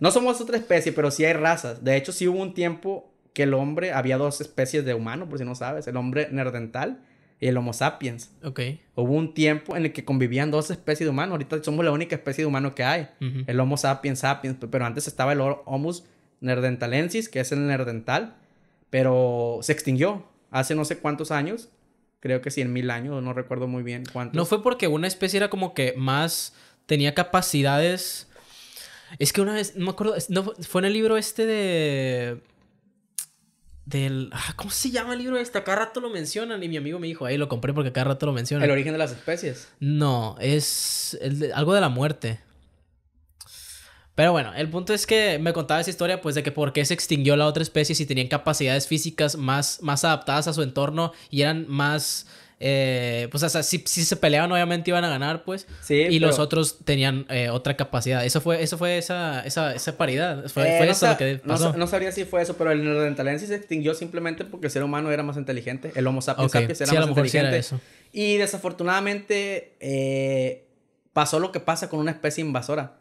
No somos otra especie, pero sí hay razas. De hecho, sí hubo un tiempo que el hombre, había dos especies de humano, por si no sabes, el hombre nerdental y el Homo sapiens. Ok. Hubo un tiempo en el que convivían dos especies de humanos. Ahorita somos la única especie de humano que hay. El Homo sapiens sapiens. Pero antes estaba el Homo nerdentalensis, que es el nerdental. Pero se extinguió hace no sé cuántos años. Creo que en mil años, no recuerdo muy bien cuántos. No fue porque una especie era como que más tenía capacidades es que una vez, no me acuerdo, no, fue en el libro este de... Del, ah, ¿Cómo se llama el libro este? Cada rato lo mencionan y mi amigo me dijo, ahí lo compré porque cada rato lo mencionan. ¿El origen de las especies? No, es algo de la muerte. Pero bueno, el punto es que me contaba esa historia pues de que por qué se extinguió la otra especie si tenían capacidades físicas más, más adaptadas a su entorno y eran más eh, pues, o sea, si, se peleaban, obviamente iban a ganar, pues. y los otros tenían eh, otra capacidad. Eso fue, eso fue esa, esa, paridad. Fue, eh, no eso No, sabría si fue eso, pero el neandertalense se extinguió simplemente porque el ser humano era más inteligente. El Homo sapiens, era más inteligente. Y desafortunadamente pasó lo que pasa con una especie invasora.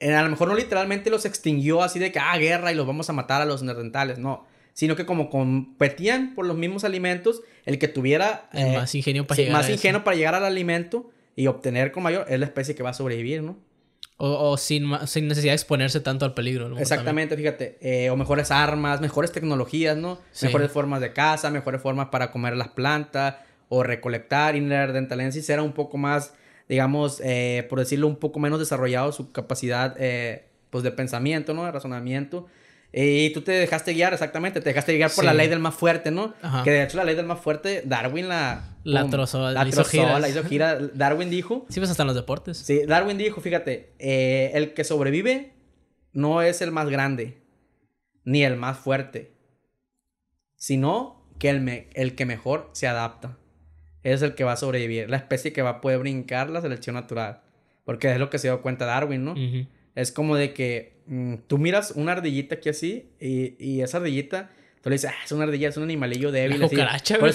A lo mejor no literalmente los extinguió así de que, ah, guerra y los vamos a matar a los neandertales. No sino que como competían por los mismos alimentos, el que tuviera eh, más ingenio para llegar al alimento y obtener con mayor es la especie que va a sobrevivir, ¿no? O, sin, sin, necesidad de exponerse tanto al peligro. Exactamente, fíjate. Eh, o mejores armas, mejores tecnologías, ¿no? Mejores formas de caza, mejores formas para comer las plantas o recolectar. Y dentalensis era un poco más, digamos, eh, por decirlo, un poco menos desarrollado su capacidad pues de pensamiento, ¿no? De razonamiento. Y tú te dejaste guiar, exactamente, te dejaste guiar por la ley del más fuerte, ¿no? Que de hecho la ley del más fuerte, Darwin la... La trozó, la, hizo la hizo gira. Darwin dijo... Sí, pues hasta en los deportes. Sí, Darwin dijo, fíjate, eh, el que sobrevive no es el más grande, ni el más fuerte, sino que el, me el que mejor se adapta. Es el que va a sobrevivir, la especie que va a poder brincar la selección natural. Porque es lo que se dio cuenta Darwin, ¿no? Es como de que Mm, tú miras una ardillita aquí así y, y esa ardillita... Tú le dices, ah, es una ardilla, es un animalillo débil. Así.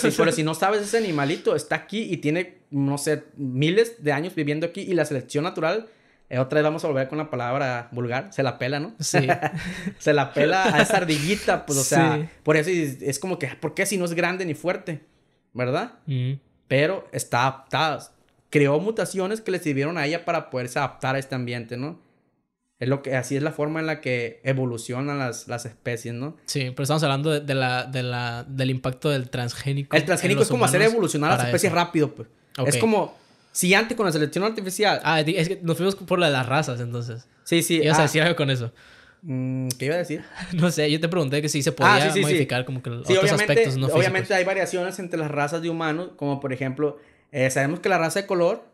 Pero, si, no sabes, ese animalito está aquí y tiene, no sé, miles de años viviendo aquí y la selección natural, eh, otra vez vamos a volver con la palabra vulgar, se la pela, ¿no? Sí. se la pela a esa ardillita, pues, o sea, por eso es, como que, ah, ¿por qué si no es grande ni fuerte? ¿Verdad? Mm. Pero está adaptada. Creó mutaciones que le sirvieron a ella para poderse adaptar a este ambiente, ¿no? Es lo que, así es la forma en la que evolucionan las, especies, ¿no? Sí, pero estamos hablando de, la, la, del impacto del transgénico. El transgénico es como hacer evolucionar las especies rápido, pues. Es como, si antes con la selección artificial... Ah, es que nos fuimos por la de las razas, entonces. Sí, sí. Ibas ah. a decir algo con eso. Mm, ¿Qué iba a decir? no sé, yo te pregunté que si se podía ah, modificar como que otros aspectos no Obviamente hay variaciones entre las razas de humanos, como por ejemplo, eh, sabemos que la raza de color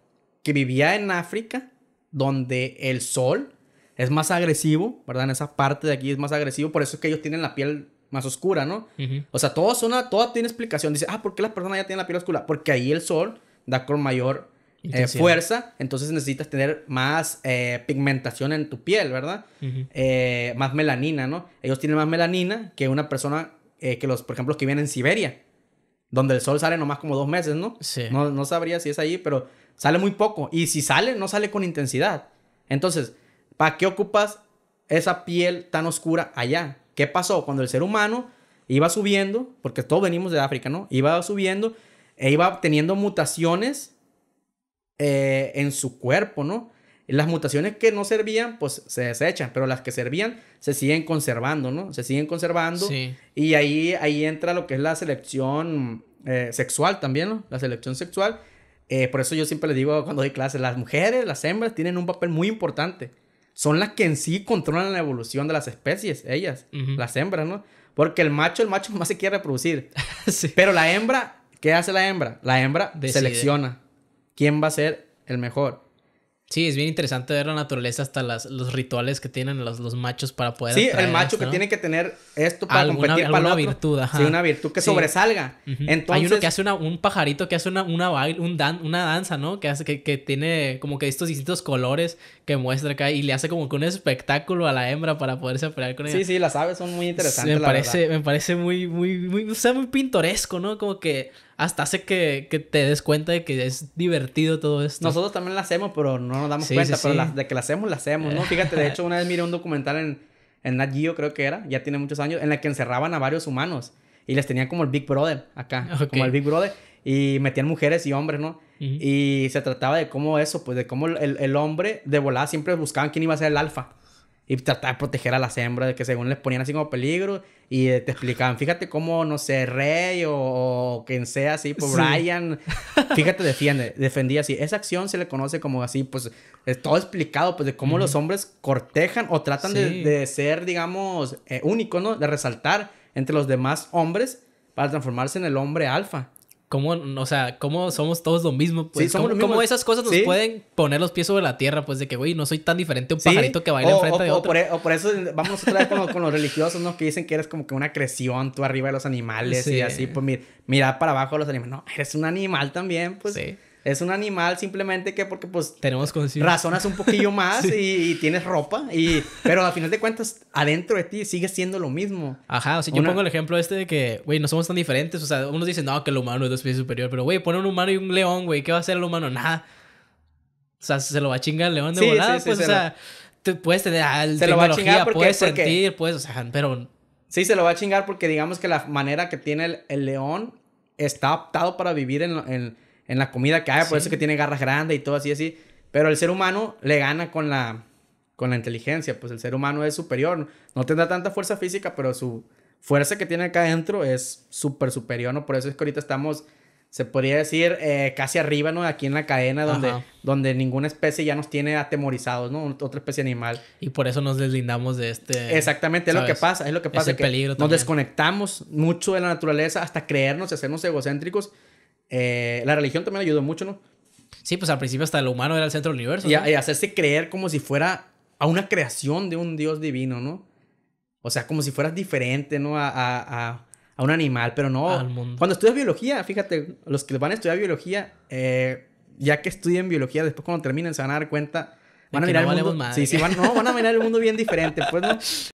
que vivía en África, donde el sol es más agresivo, ¿verdad? En esa parte de aquí es más agresivo, por eso es que ellos tienen la piel más oscura, ¿no? O sea, todo, suena, todo tiene explicación. Dice, ah, ¿por qué las personas ya tienen la piel oscura? Porque ahí el sol da con mayor eh, fuerza, entonces necesitas tener más eh, pigmentación en tu piel, ¿verdad? Eh, más melanina, ¿no? Ellos tienen más melanina que una persona que los, por ejemplo, que vienen en Siberia, donde el sol sale nomás como dos meses, ¿no? Sí. No, no sabría si es ahí, pero sale muy poco. Y si sale, no sale con intensidad. Entonces, ¿Para qué ocupas esa piel tan oscura allá? ¿Qué pasó? Cuando el ser humano iba subiendo, porque todos venimos de África, ¿no? Iba subiendo e iba teniendo mutaciones eh, en su cuerpo, ¿no? Las mutaciones que no servían, pues se desechan, pero las que servían se siguen conservando, ¿no? Se siguen conservando. Y ahí, ahí entra lo que es la selección eh, sexual también, ¿no? La selección sexual. Eh, por eso yo siempre les digo cuando doy clases, las mujeres, las hembras tienen un papel muy importante son las que en sí controlan la evolución de las especies, ellas, las hembras, ¿no? Porque el macho, el macho más se quiere reproducir. Pero la hembra, ¿qué hace la hembra? La hembra selecciona quién va a ser el mejor. Sí, es bien interesante ver la naturaleza hasta los rituales que tienen los, los machos para poder. Sí, el macho que tiene que tener esto para competir para virtud, ajá. Sí, una virtud que sobresalga. Entonces, Hay uno que hace un pajarito que hace una, una, un dan, una danza, ¿no? Que hace que, que tiene como que estos distintos colores que muestra acá y le hace como que un espectáculo a la hembra para poderse pelear con ella. Sí, sí, las aves son muy interesantes. Me parece, me parece muy, muy, muy, o sea, muy pintoresco, ¿no? Como que hasta hace que, que, te des cuenta de que es divertido todo esto. Nosotros también la hacemos, pero no nos damos cuenta, pero de que la hacemos, la hacemos, ¿no? Eh. Fíjate, de hecho, una vez miré un documental en, en Nat Geo, creo que era, ya tiene muchos años, en la que encerraban a varios humanos y les tenían como el Big Brother acá, como el Big Brother y metían mujeres y hombres, ¿no? Y se trataba de cómo eso, pues de cómo el, el, hombre de volada siempre buscaban quién iba a ser el alfa. Y trataba de proteger a las hembras, de que según les ponían así como peligro. Y te explicaban, fíjate cómo, no sé, Rey o, quien sea, así, pues Brian. Fíjate, defiende, defendía así. Esa acción se le conoce como así, pues, es todo explicado, pues, de cómo los hombres cortejan o tratan de, de, ser, digamos, eh, único, ¿no? De resaltar entre los demás hombres para transformarse en el hombre alfa. ¿Cómo, o sea, cómo somos todos lo mismo? Pues? ¿Cómo, esas cosas nos pueden poner los pies sobre la tierra? Pues de que, güey, no soy tan diferente a un pajarito que baila enfrente de otro. E, o por, eso vamos otra vez con, los, religiosos, ¿no? Que dicen que eres como que una creación tú arriba de los animales y así. Pues mira, mira para abajo los animales. No, eres un animal también, pues. Sí. Es un animal simplemente que porque pues... Tenemos conciencia. Razonas un poquillo más y, tienes ropa. Y, pero al final de cuentas, adentro de ti sigue siendo lo mismo. Ajá, o sea, yo pongo el ejemplo este de que, güey, no somos tan diferentes. O sea, unos dicen, no, que el humano es de especie superior. Pero, güey, pone un humano y un león, güey, ¿qué va a hacer el humano? Nada. O sea, se lo va a chingar el león de volada. pues, o sea, puedes tener al ah, se puedes sentir, puedes, o sea, pero... Sí, se lo va a chingar porque digamos que la manera que tiene el, león está adaptado para vivir en, en en la comida que hay, por eso que tiene garras grandes y todo así, así. Pero el ser humano le gana con la, con la inteligencia, pues el ser humano es superior. No tendrá tanta fuerza física, pero su fuerza que tiene acá adentro es súper superior, ¿no? Por eso es que ahorita estamos, se podría decir, eh, casi arriba, ¿no? Aquí en la cadena donde, donde ninguna especie ya nos tiene atemorizados, ¿no? Otra especie animal. Y por eso nos deslindamos de este... Exactamente, es lo que pasa, es lo que pasa. que Nos desconectamos mucho de la naturaleza hasta creernos y hacernos egocéntricos eh, la religión también ayudó mucho, ¿no? Sí, pues al principio hasta lo humano era el centro del universo. Y, hacerse creer como si fuera a una creación de un Dios divino, ¿no? O sea, como si fueras diferente, ¿no? A, a, a, un animal, pero no. Cuando estudias biología, fíjate, los que van a estudiar biología, eh, ya que estudien biología, después cuando terminen se van a dar cuenta. Van a mirar el mundo. Sí, sí, van, no, van a mirar el mundo bien diferente, pues, ¿no?